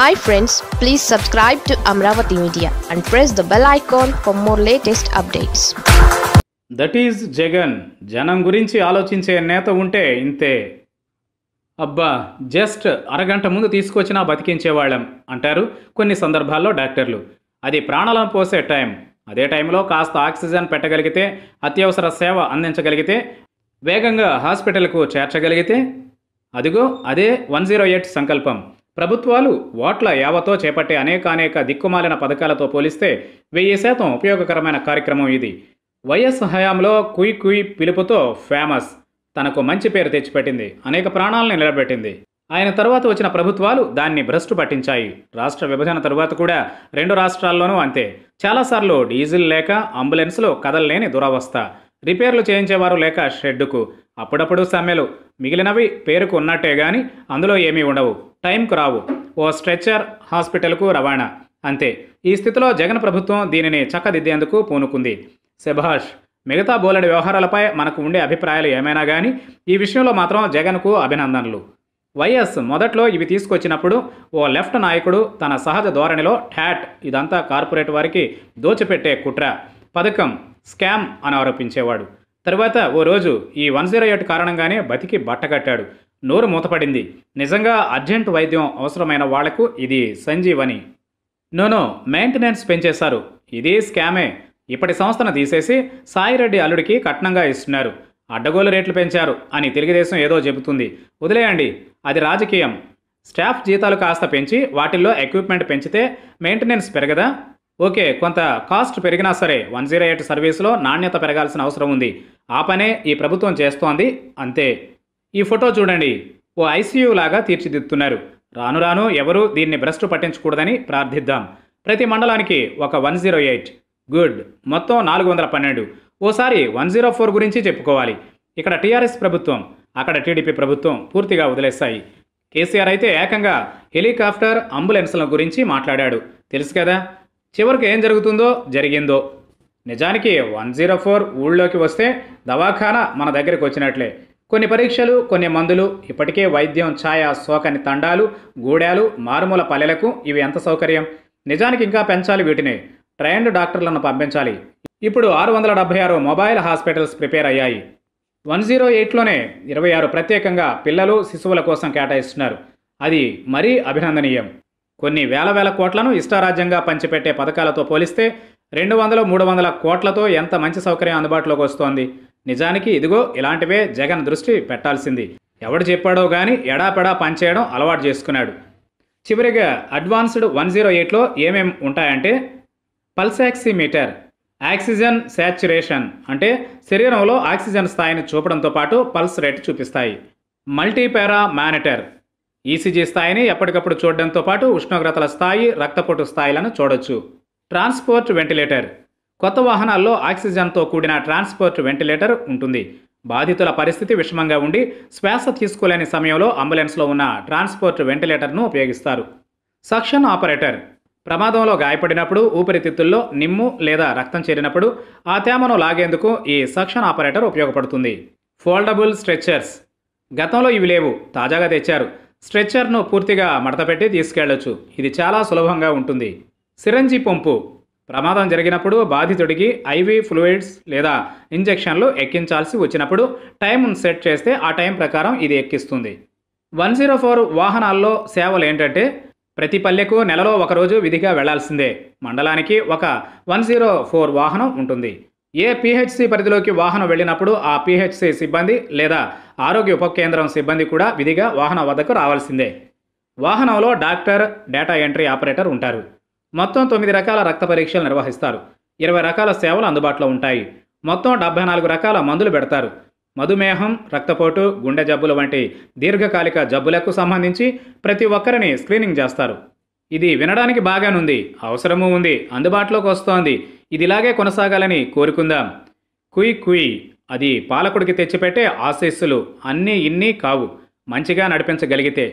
hi friends please subscribe to Amaravati media and press the bell icon for more latest updates that is Jagan జనం గురించి ఆలోచించే నేత ఉంటే ఇంతే అబ్బా జస్ట్ అరగంట ముందు తీసుకొచ్చినా బతికించేవాళ్ళం అంటారు కొన్ని సందర్భాల్లో డాక్టర్లు అది ప్రాణాలను పోసే టైం అదే టైంలో కాస్త ఆక్సిజన్ పెట్టగలిగితే అత్యవసర సేవ అందించగలిగితే వేగంగా హాస్పిటల్కు చేర్చగలిగితే అదిగో అదే వన్ జీరో ఎయిట్ సంకల్పం ప్రభుత్వాలు ఓట్ల యావతో చేపట్టే అనేకానేక దిక్కుమాలిన పథకాలతో పోలిస్తే వెయ్యి శాతం ఉపయోగకరమైన కార్యక్రమం ఇది వైఎస్ హయాంలో కుయ్ కుయ్ పిలుపుతో ఫేమస్ తనకు మంచి పేరు తెచ్చిపెట్టింది అనేక ప్రాణాలను నిలబెట్టింది ఆయన తర్వాత వచ్చిన ప్రభుత్వాలు దాన్ని భ్రష్టు పట్టించాయి రాష్ట్ర విభజన తరువాత కూడా రెండు రాష్ట్రాల్లోనూ అంతే చాలాసార్లు డీజిల్ లేక అంబులెన్స్లో కదలలేని దురవస్థ రిపేర్లు చేయించేవారు లేక షెడ్డుకు అప్పుడప్పుడు సమ్మెలు మిగిలినవి పేరుకు ఉన్నట్టే గాని అందులో ఏమీ ఉండవు టైంకు రావు ఓ స్ట్రెచ్చర్ హాస్పిటల్కు రవాణా అంతే ఈ స్థితిలో జగన్ ప్రభుత్వం దీనిని చక్కదిద్దేందుకు పూనుకుంది శభాష్ మిగతా బోలెడు వ్యవహారాలపై మనకు ఉండే అభిప్రాయాలు ఏమైనా కానీ ఈ విషయంలో మాత్రం జగన్కు అభినందనలు వైఎస్ మొదట్లో ఇవి తీసుకొచ్చినప్పుడు ఓ లెఫ్ట్ నాయకుడు తన సహజ ధోరణిలో ట్యాట్ ఇదంతా కార్పొరేట్ వారికి దోచిపెట్టే కుట్ర పథకం స్కామ్ అని ఆరోపించేవాడు తర్వాత ఓ రోజు ఈ వన్ జీరో ఎయిట్ కారణంగానే బతికి బట్టగట్టాడు నోరు మూతపడింది నిజంగా అర్జెంట్ వైద్యం అవసరమైన వాళ్లకు ఇది సంజీవని నోనో మెయింటెనెన్స్ పెంచేశారు ఇది స్కామే ఇప్పటి సంస్థను తీసేసి సాయిరెడ్డి అల్లుడికి కట్నంగా ఇస్తున్నారు అడ్డగోలు రేట్లు పెంచారు అని తెలుగుదేశం ఏదో చెబుతుంది వదిలేయండి అది రాజకీయం స్టాఫ్ జీతాలు కాస్త పెంచి వాటిల్లో ఎక్విప్మెంట్ పెంచితే మెయింటెనెన్స్ పెరగదా ఓకే కొంత కాస్ట్ పెరిగినా సరే వన్ జీరో ఎయిట్ సర్వీస్లో నాణ్యత పెరగాల్సిన అవసరం ఉంది ఆ పనే ఈ ప్రభుత్వం చేస్తోంది అంతే ఈ ఫోటో చూడండి ఓ ఐసీయూ లాగా తీర్చిదిద్దుతున్నారు రాను రాను ఎవరూ దీన్ని భ్రష్టు పట్టించకూడదని ప్రార్థిద్దాం ప్రతి మండలానికి ఒక వన్ జీరో ఎయిట్ గుడ్ మొత్తం నాలుగు వందల పన్నెండు ఓసారి వన్ జీరో ఫోర్ గురించి చెప్పుకోవాలి ఇక్కడ టీఆర్ఎస్ ప్రభుత్వం అక్కడ టీడీపీ ప్రభుత్వం పూర్తిగా వదిలేశాయి కేసీఆర్ అయితే ఏకంగా హెలికాప్టర్ అంబులెన్స్ల గురించి మాట్లాడాడు తెలుసు కదా చివరికి ఏం జరుగుతుందో జరిగిందో నిజానికి వన్ జీరో ఫోర్ ఊళ్ళోకి వస్తే దవాఖానా మన దగ్గరికి వచ్చినట్లే కొన్ని పరీక్షలు కొన్ని మందులు ఇప్పటికే వైద్యం ఛాయ సోకని తండాలు గూడాలు మారుమూల పల్లెలకు ఇవి ఎంత సౌకర్యం నిజానికి ఇంకా పెంచాలి వీటిని ట్రైన్డ్ డాక్టర్లను పంపించాలి ఇప్పుడు ఆరు వందల డెబ్బై ఆరు మొబైల్ హాస్పిటల్స్ ప్రిపేర్ అయ్యాయి వన్ జీరో ఎయిట్లోనే ఇరవై ఆరు ప్రత్యేకంగా పిల్లలు శిశువుల కోసం కేటాయిస్తున్నారు అది మరీ అభినందనీయం కొన్ని వేల వేల కోట్లను ఇష్టారాజ్యంగా పంచిపెట్టే పథకాలతో పోలిస్తే రెండు వందల మూడు వందల కోట్లతో ఎంత మంచి సౌకర్యం అందుబాటులోకి వస్తోంది నిజానికి ఇదిగో ఇలాంటివే జగన్ దృష్టి పెట్టాల్సింది ఎవడు చెప్పాడో కానీ ఎడాపెడా పనిచేయడం అలవాటు చేసుకున్నాడు చివరిగా అడ్వాన్స్డ్ వన్ జీరో ఎయిట్లో ఏమేమి ఉంటాయంటే పల్సాక్సిమీటర్ ఆక్సిజన్ శాచురేషన్ అంటే శరీరంలో ఆక్సిజన్ స్థాయిని చూపడంతో పాటు పల్స్ రేట్ చూపిస్తాయి మల్టీపారా మానిటర్ ఈసీజీ స్థాయిని ఎప్పటికప్పుడు చూడడంతో పాటు ఉష్ణోగ్రతల స్థాయి రక్తపోటు స్థాయిలను చూడొచ్చు ట్రాన్స్పోర్ట్ వెంటిలేటర్ కొత్త వాహనాల్లో ఆక్సిజన్తో కూడిన ట్రాన్స్పోర్ట్ వెంటిలేటర్ ఉంటుంది బాధితుల పరిస్థితి విషమంగా ఉండి శ్వాస తీసుకోలేని సమయంలో అంబులెన్స్లో ఉన్న ట్రాన్స్పోర్ట్ వెంటిలేటర్ను ఉపయోగిస్తారు సక్షన్ ఆపరేటర్ ప్రమాదంలో గాయపడినప్పుడు ఊపిరితిత్తుల్లో నిమ్ము లేదా రక్తం చేరినప్పుడు ఆ తేమను లాగేందుకు ఈ సక్షన్ ఆపరేటర్ ఉపయోగపడుతుంది ఫోల్డబుల్ స్ట్రెచ్చర్స్ గతంలో ఇవి లేవు తాజాగా తెచ్చారు స్ట్రెచ్చర్ను పూర్తిగా మడతపెట్టి తీసుకెళ్లొచ్చు ఇది చాలా సులభంగా ఉంటుంది సిరంజి పంపు ప్రమాదం జరిగినప్పుడు బాధితుడికి ఐవీ ఫ్లూయిడ్స్ లేదా ఇంజెక్షన్లు ఎక్కించాల్సి వచ్చినప్పుడు టైంను సెట్ చేస్తే ఆ టైం ప్రకారం ఇది ఎక్కిస్తుంది వన్ జీరో ఫోర్ వాహనాల్లో సేవలు ఏంటంటే ప్రతి పల్లెకు నెలలో ఒకరోజు విధిగా వెళ్లాల్సిందే మండలానికి ఒక వన్ జీరో ఫోర్ వాహనం ఉంటుంది ఏ పిహెచ్సి పరిధిలోకి వాహనం వెళ్ళినప్పుడు ఆ పిహెచ్సి సిబ్బంది లేదా ఆరోగ్య ఉప కేంద్రం సిబ్బంది కూడా విధిగా వాహనం వద్దకు రావాల్సిందే వాహనంలో డాక్టర్ డేటా ఎంట్రీ ఆపరేటర్ ఉంటారు మొత్తం తొమ్మిది రకాల రక్త పరీక్షలు నిర్వహిస్తారు ఇరవై రకాల సేవలు అందుబాటులో ఉంటాయి మొత్తం డెబ్బై నాలుగు రకాల మందులు పెడతారు మధుమేహం రక్తపోటు గుండె జబ్బులు వంటి దీర్ఘకాలిక జబ్బులకు సంబంధించి ప్రతి ఒక్కరిని స్క్రీనింగ్ చేస్తారు ఇది వినడానికి బాగానుంది అవసరము ఉంది అందుబాటులోకి వస్తోంది ఇదిలాగే కొనసాగాలని కోరుకుందాం కుయ్ కుయ్ అది పాలకుడికి తెచ్చిపెట్టే ఆశీస్సులు అన్నీ ఇన్నీ కావు మంచిగా నడిపించగలిగితే